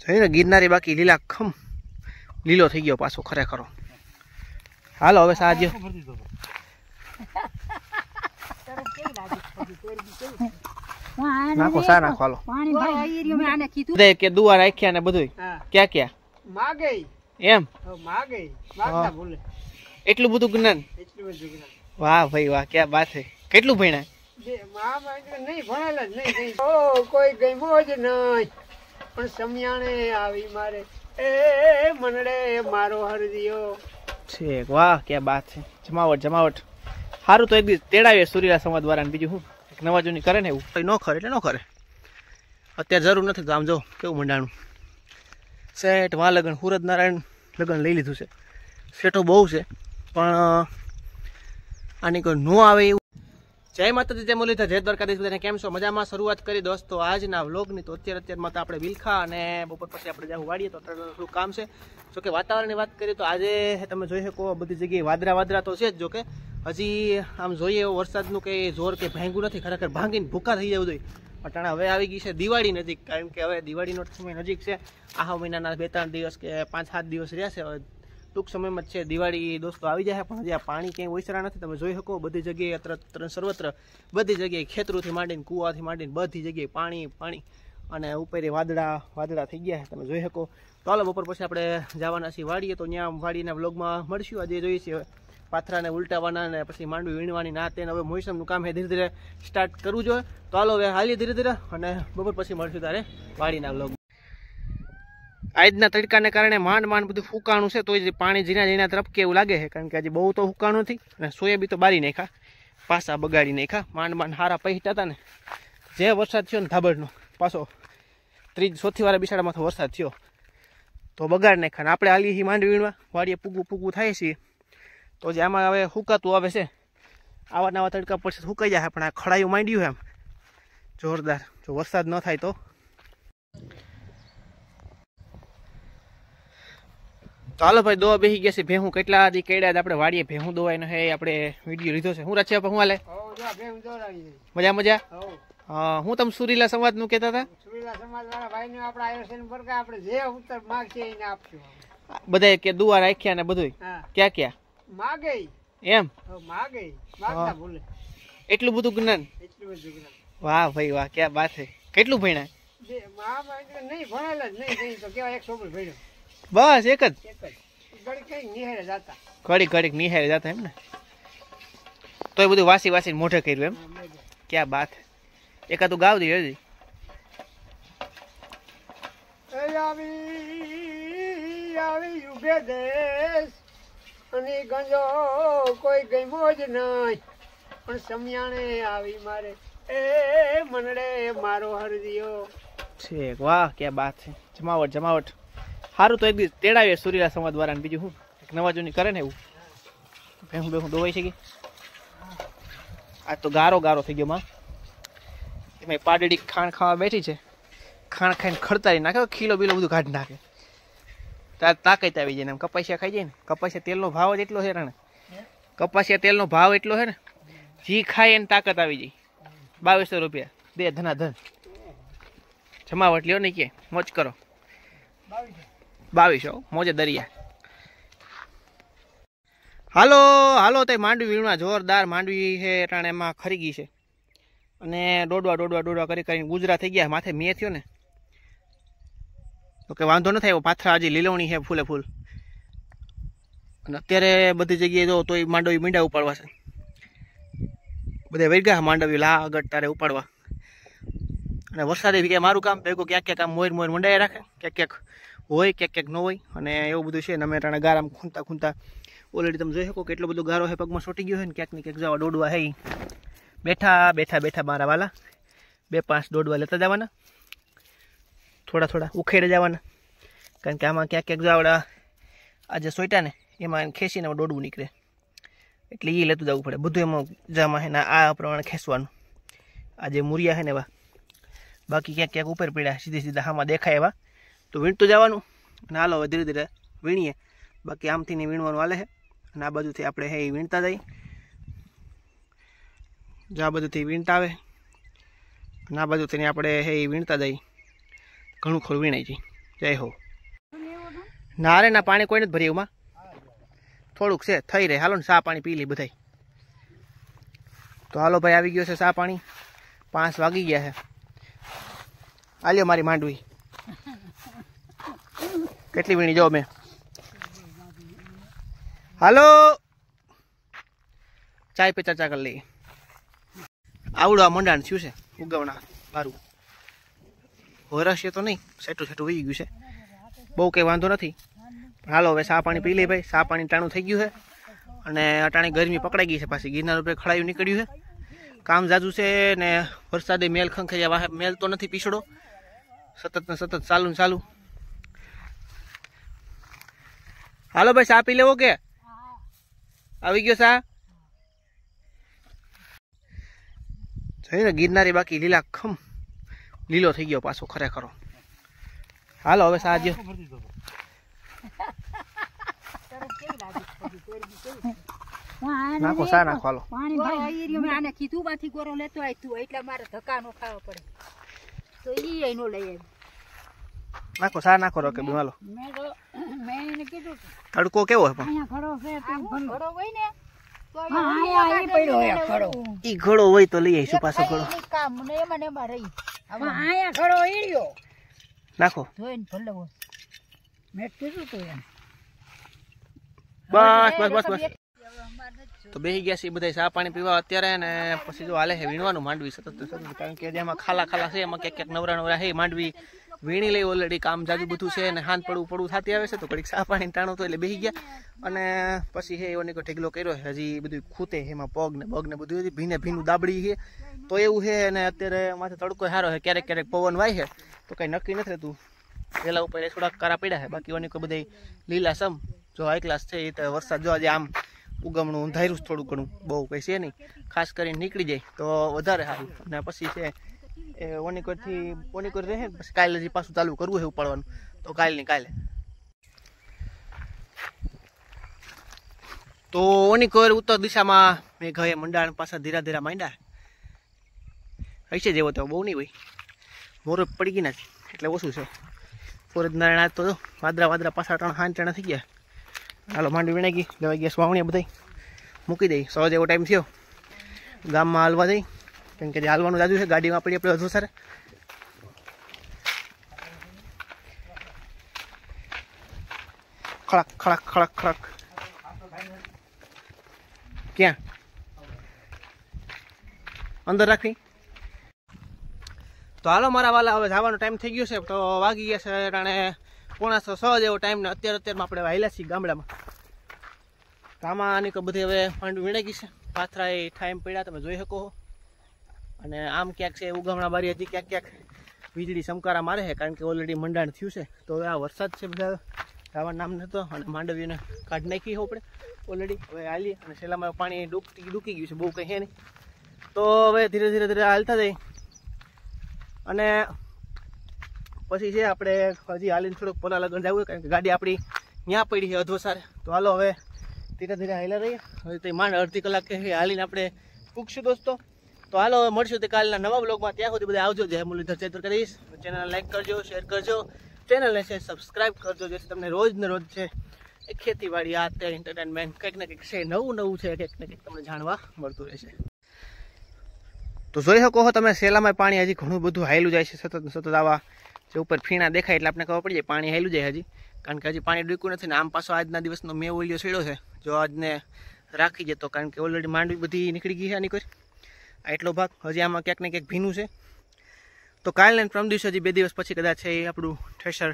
જોઈ ને ગિરનારી બાકી લીલા ખમ લીલો થઈ ગયો પાછો ખરેખર હાલો હવે સાજો નાખો સા નાખો હાલો કે દુવા રાખ્યા ને બધું ક્યાં ક્યાં માગે એમ માગે એટલું બધું જ્ઞાન વાહ ભાઈ વાહ ક્યાં વાત છે કેટલું ભણ્યા નહીં ભણેલા જ નહીં કોઈ ગમ્યો જ નહીં પણ સમયાણે આવી મારે એ મનડે મારો હરદિયો છે વાહ કે બાત છે જમાવટ જમાવટ સારું તો એક દિવસ તેડાવીએ સુરીલા સમાજ દ્વારા બીજું શું નવાજૂની કરે ને એવું કંઈ ન કરે એટલે ન કરે અત્યારે જરૂર નથી તો આમ જો કેવું મંડાણું શેઠ મા લગ્ન સુરતનારાયણ લગ્ન લઈ લીધું છે શેઠો બહુ છે પણ આની કોઈ ન આવે એવું જય માતાજી જય મુરલીધર જય દ્વારકાધીશ બધાને કેમ છો મજામાં શરૂઆત કરી દોસ્તો આજના વ્લોગની તો અત્યારે અત્યારમાં તો આપણે વિલખા અને બપોર પછી આપણે જ્યાં વાળીએ તો થોડું કામ છે જો કે વાતાવરણની વાત કરીએ તો આજે તમે જોઈ શકો બધી જગ્યાએ વાદરા વાદરા તો છે જ જોકે હજી આમ જોઈએ એવો વરસાદનું કંઈ જોર કે ભાંગ્યું નથી ખરેખર ભાંગીને ભૂકા થઈ જવું જોઈએ અટાણે હવે આવી ગઈ છે દિવાળી નજીક કારણ કે હવે દિવાળીનો સમય નજીક છે આહા મહિનાના બે ત્રણ દિવસ કે પાંચ સાત દિવસ રહ્યા છે ટૂંક સમયમાં જ છે દિવાળી દોસ્તો આવી જશે પણ જ્યાં પાણી ક્યાંય ઓસરા નથી તમે જોઈ શકો બધી જગ્યાએ અત્ર સર્વત્ર બધી જગ્યાએ ખેતરોથી માંડીને કૂવાથી માંડીને બધી જગ્યાએ પાણી પાણી અને ઉપર વાદળા વાદળા થઈ ગયા તમે જોઈ શકો તો હાલો બપોર પછી આપણે જવાના છીએ વાડીએ તો ત્યાં વાડીના વ્લોગમાં મળશું આજે જોઈએ છીએ પાથરાને ઉલટાવાના અને પછી માંડવી વીણવાની ના તેને હવે મોસમનું કામ હે ધીરે ધીરે સ્ટાર્ટ કરવું જોઈએ તો હાલો હવે હાલીએ ધીરે ધીરે અને બપોર પછી મળશું તારે વાડીના વ્લોગ આજના તડકાને કારણે માંડ માંડ બધું ફૂકાણું છે તો એ પાણી ઝીણા ઝીણા તરફ કે એવું લાગે છે કારણ કે આજે બહુ તો ફૂકાણું નથી અને સોયાબી તો બારી નાખ્યા પાસા બગાડી નાખ્યા માંડ માંડ હારા પહેતા હતા ને જે વરસાદ થયો ને ધાબડનો પાછો ત્રીજ ચોથી વારે બિસાડામાં વરસાદ થયો તો બગાડ નાખ્યા આપણે હાલી માંડવી વીણવા વાડીએ પૂગું પૂગું થાય છે તો જે આમાં હવે હુકાતું આવે છે આવા નવા તડકા પડશે હુકાઈ જાય પણ આ ખડાયું માંડ્યું એમ જોરદાર જો વરસાદ ન થાય તો ચાલો ભાઈ દોવા બેસી ગયા છે ભેહું કેટલા આદિ કેડ્યા આપણે વાડીએ ભેહું દોવાય ને આપણે વિડીયો લીધો છે હું રાચે હું હાલે મજા મજા હું તમ સુરીલા સમાજ નું કેતા હતા બધા કે દુવા રાખ્યા ને બધું ક્યાં ક્યાં માગે એમ માગે એટલું બધું જ્ઞાન વાહ ભાઈ વાહ ક્યાં વાત છે કેટલું ભણ્યા નહીં ભણેલા જ નહીં તો કેવા એક છોકરો ભણ્યો બસ એક જ ઘડીક ઘડીક નિહાળે જતા એમ ને તો એ બધું વાસી વાસીને મોઢે કર્યું એમ ક્યાં બાત એકાદું ગાવ દે હજી આવી આવી ઉભે દેશ અને ગંજો કોઈ ગમ્યો જ નહીં પણ સમિયાણે આવી મારે એ મનડે મારો હરદિયો છે વાહ ક્યાં બાત જમાવટ જમાવટ સારું તો એક દિવસ તેડાવીએ સૂર્યલા સમાજ દ્વારા બીજું શું નવા જૂની કરે ને એવું ભેહું ભેહું દોવાઈ છે કે આ તો ગારો ગારો થઈ ગયો માં એમાં પાડેડી ખાંડ ખાવા બેઠી છે ખાંડ ખાઈને ખડતારી નાખે ખીલો બીલો બધું કાઢી નાખે તાર તાકાત આવી જાય ને એમ કપાસિયા ખાઈ જાય ને કપાસિયા તેલનો ભાવ જ એટલો છે ને કપાસિયા તેલનો ભાવ એટલો છે ને જી ખાય એને તાકાત આવી જાય બાવીસો રૂપિયા બે ધના ધન જમાવટ લ્યો નહીં કે મોજ કરો બાવીસો મોજે દરિયા હાલો હાલો તે માંડવીમાં જોરદાર માંડવી છે એટાણે એમાં ખરી ગઈ છે અને દોડવા દોડવા દોડવા કરી કરીને ગુજરાત થઈ ગયા માથે મેં થયો ને તો કે વાંધો નથી આવ્યો પાથરા હજી લીલવણી છે ફૂલે ફૂલ અને અત્યારે બધી જગ્યાએ જો તો એ માંડવી મીંડા ઉપાડવા છે બધા વૈગા માંડવી લા આગળ તારે ઉપાડવા અને વરસાદે બી કે મારું કામ ભેગું ક્યાંક ક્યાંક આમ મોર મોર મંડાઈ રાખે ક્યાંક ક્યાંક હોય ક્યાંક ક્યાંક ન હોય અને એવું બધું છે ને અમે ટાણે ગારામાં ખૂંતા ખૂંતા ઓલરેડી તમે જોઈ શકો કે એટલો બધો ગારો હે પગમાં સોટી ગયો હોય ને ક્યાંક ને ક્યાંક જવા દોડવા હે બેઠા બેઠા બેઠા મારા વાલા બે પાંચ દોડવા લેતા જવાના થોડા થોડા ઉખેડે જવાના કારણ કે આમાં ક્યાંક ક્યાંક જવાડા આજે સોઈટા ને એમાં ખેંચીને દોડવું નીકળે એટલે એ લેતું જવું પડે બધું એમાં જામાં હે આ પ્રમાણે ખેંચવાનું આજે મૂરિયા હે ને એવા બાકી ક્યાંક ક્યાંક ઉપર પડ્યા સીધી સીધા હામાં દેખાય એવા તો વીણતું જવાનું અને હાલો ધીરે ધીરે વીણીએ બાકી આમથી ને વીણવાનું હાલે છે અને આ બાજુથી આપણે હે વીણતા જઈએ જો આ બાજુથી વીણતા આવે અને આ બાજુથી આપણે હે વીણતા જઈએ ઘણું ખરું વીણાઈ જઈ જય હો ના ના પાણી કોઈ નથી ભરી એમાં થોડુંક છે થઈ રહે હાલો ને સા પાણી પી લઈ બધાય તો હાલો ભાઈ આવી ગયો છે સા પાણી પાંચ વાગી ગયા છે આલ્યો મારી માંડવી કેટલી વીણી જાઓ મેં હાલો ચાય પે ચર્ચા કરી લઈએ આવડવા મંડાણ થયું છે ઉગવણા મારું હોરાશે તો નહીં સેટું સેટું વહી ગયું છે બહુ કંઈ વાંધો નથી હાલો હવે સા પાણી પી લઈએ ભાઈ સા પાણી ટાણું થઈ ગયું છે અને અટાણે ગરમી પકડાઈ ગઈ છે પાછી ગિરનાર ઉપર ખડાયું નીકળ્યું છે કામ જાજુ છે ને વરસાદે મેલ ખંખે મેલ તો નથી પીસડો સતત ને સતત ચાલુ ને ચાલુ હાલો ભાઈ સા પી લેવો કે આવી ગયો સા જોઈને ગિરનારી બાકી લીલા ખમ લીલો થઈ ગયો પાછો ખરેખર હાલો હવે સાજો નાખો સા નાખો આને કીધું માંથી ગોરો લેતો આવી તું એટલે મારે ધક્કા નો ખાવો પડે તો એ નો લઈ આવી નાખો સા નાખો રોકે બે હાલો તડકો કેવો છે ઈ ઘડો હોય તો લઈ આવીશું પાછો ઘડો નાખો બસ બસ તો બેસી ગયા છે બધા ચા પાણી પીવા અત્યારે ને પછી જો હાલે છે વીણવાનું માંડવી સતત કારણ કે ખાલા ખાલા છે એમાં ક્યાંક ક્યાંક નવરા નવરા હે માંડવી વીણી લઈ ઓલરેડી કામ જાજુ બધું છે અને હાન પડવું પડવું થતી આવે છે તો ઘડીક સા પાણી ટાણો તો એટલે બેસી ગયા અને પછી હે એવો ઢેગલો કર્યો હજી બધું ખૂતે એમાં પગ ને પગ ને બધું હજી ભીને ભીનું દાબડી છે તો એવું છે અને અત્યારે માથે તડકો સારો છે ક્યારેક ક્યારેક પવન વાય છે તો કંઈ નક્કી નથી રહેતું પેલા ઉપર એ થોડાક કરા પડ્યા છે બાકી ઓની કોઈ બધા લીલા સમ જો હાઈ ક્લાસ છે એ તો વરસાદ જો આજે આમ ઉગમણું અંધાર્યું થોડું ઘણું બહુ કંઈ છે નહીં ખાસ કરીને નીકળી જાય તો વધારે સારું અને પછી છે એ ઓનીકોરથી ઓનીકોર રહે પછી કાલે હજી પાછું ચાલુ કરવું છે ઉપાડવાનું તો કાલે નહીં કાલે તો ઓનીકોર ઉત્તર દિશામાં મેં ઘરે મંડાણ પાછા ધીરા ધીરા માંડ્યા હશે જેવો તો બહુ નહીં ભાઈ મોર પડી ગઈ નથી એટલે ઓછું છે નારાયણ આજ તો વાદરા વાદરા પાછા ત્રણ હાન ત્રણ થઈ ગયા હાલો માંડવી વીણાઈ ગઈ દવાઈ ગયા સ્વાવણીયા બધા મૂકી દઈ સવાજ જેવો ટાઈમ થયો ગામમાં હાલવા જઈ કેમ કે હાલવાનું જાજુ છે ગાડીમાં પડી આપણે હજુ સર ખડક ખડક ખડક ખડક ક્યાં અંદર રાખવી તો હાલો મારા વાલા હવે જવાનો ટાઈમ થઈ ગયો છે તો વાગી ગયા છે અને પોણા સો જેવો ટાઈમ ને અત્યારે અત્યારમાં આપણે વાયેલા છીએ ગામડામાં કામા આની બધી હવે ફંડ વીણાઈ ગઈ છે પાથરા એ ટાઈમ પડ્યા તમે જોઈ શકો અને આમ ક્યાંક છે ઉગામણા બારી હતી ક્યાંક ક્યાંક વીજળી સમકારા મારે છે કારણ કે ઓલરેડી મંડાણ થયું છે તો હવે આ વરસાદ છે બધા ખાવા નામ નહોતો અને માંડવીઓને કાઢ નાખી આપણે ઓલરેડી હવે હાલી અને છેલ્લામાં પાણી ડૂબતી ડૂકી ગયું છે બહુ કંઈ છે નહીં તો હવે ધીરે ધીરે ધીરે હાલતા જઈ અને પછી છે આપણે હજી હાલીને થોડુંક પોલા લગન જવું કારણ કે ગાડી આપણી ત્યાં પડી છે સારે તો હાલો હવે ધીરે ધીરે હાલ્યા રહીએ હવે તે માંડ અડધી કલાક હાલીને આપણે પૂગશું દોસ્તો તો હાલો મળશું તે કાલના નવા બ્લોગમાં ત્યાં સુધી બધા આવજો જય મુરલીધર ચેતર કરીશ ચેનલ લાઈક કરજો શેર કરજો ચેનલને છે સબસ્ક્રાઈબ કરજો જેથી તમને રોજ ને રોજ છે એ ખેતીવાડી આ તે એન્ટરટેનમેન્ટ કંઈક ને કંઈક છે નવું નવું છે કંઈક ને કંઈક તમને જાણવા મળતું રહેશે તો જોઈ શકો છો તમે સેલામાં પાણી હજી ઘણું બધું હાયલું જાય છે સતત સતત આવા જે ઉપર ફીણા દેખાય એટલે આપણે ખબર પડી જાય પાણી હાયલું જાય હજી કારણ કે હજી પાણી ડૂક્યું નથી ને આમ પાછો આજના દિવસનો મેં ઓલિયો છેડ્યો છે જો આજને રાખી જતો કારણ કે ઓલરેડી માંડવી બધી નીકળી ગઈ છે આની કોઈ એટલો ભાગ હજી આમાં ક્યાંક ને ક્યાંક ભીનું છે તો કાલે ને પ્રમ હજી બે દિવસ પછી કદાચ એ આપણું થ્રેશર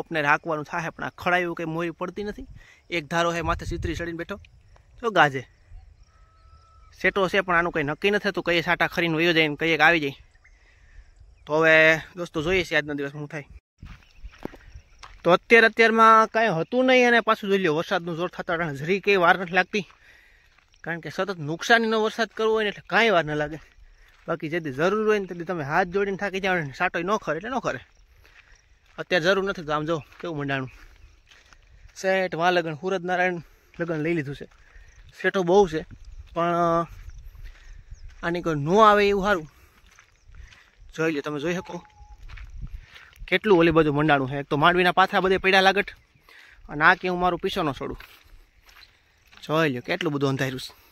ઓપને રાખવાનું થાય પણ આ ખડાયું કંઈ મોરી પડતી નથી એક ધારો હે માથે ચિત્રી ચડીને બેઠો તો ગાજે સેટો છે પણ આનું કંઈ નક્કી નથી થતું કઈ સાટા ખરીને વયો જાય ને કંઈક આવી જાય તો હવે દોસ્તો જોઈએ છીએ આજના દિવસ હું થાય તો અત્યારે અત્યારમાં કાંઈ હતું નહીં અને પાછું જોઈ લો વરસાદનું જોર થતાં ઝરી કંઈ વાર નથી લાગતી કારણ કે સતત નુકસાનીનો વરસાદ કરવો હોય ને એટલે કાંઈ વાર ન લાગે બાકી જેથી જરૂર હોય ને તેથી તમે હાથ જોડીને થાકી જાઓ ને સાટોય ન ખરે એટલે ન ખરે અત્યારે જરૂર નથી તો આમ જાઓ કેવું મંડાણું શેઠ વાં લગ્ન સુરજનારાયણ લગ્ન લઈ લીધું છે શેઠો બહુ છે પણ આની કોઈ ન આવે એવું સારું જોઈ લે તમે જોઈ શકો કેટલું ઓલી બધું મંડાણું છે એક તો માંડવીના પાથરા બધે પડ્યા લાગટ અને આ કે હું મારું પીસો ન છોડું જોઈ લો કેટલું બધું અંધાર્યું છે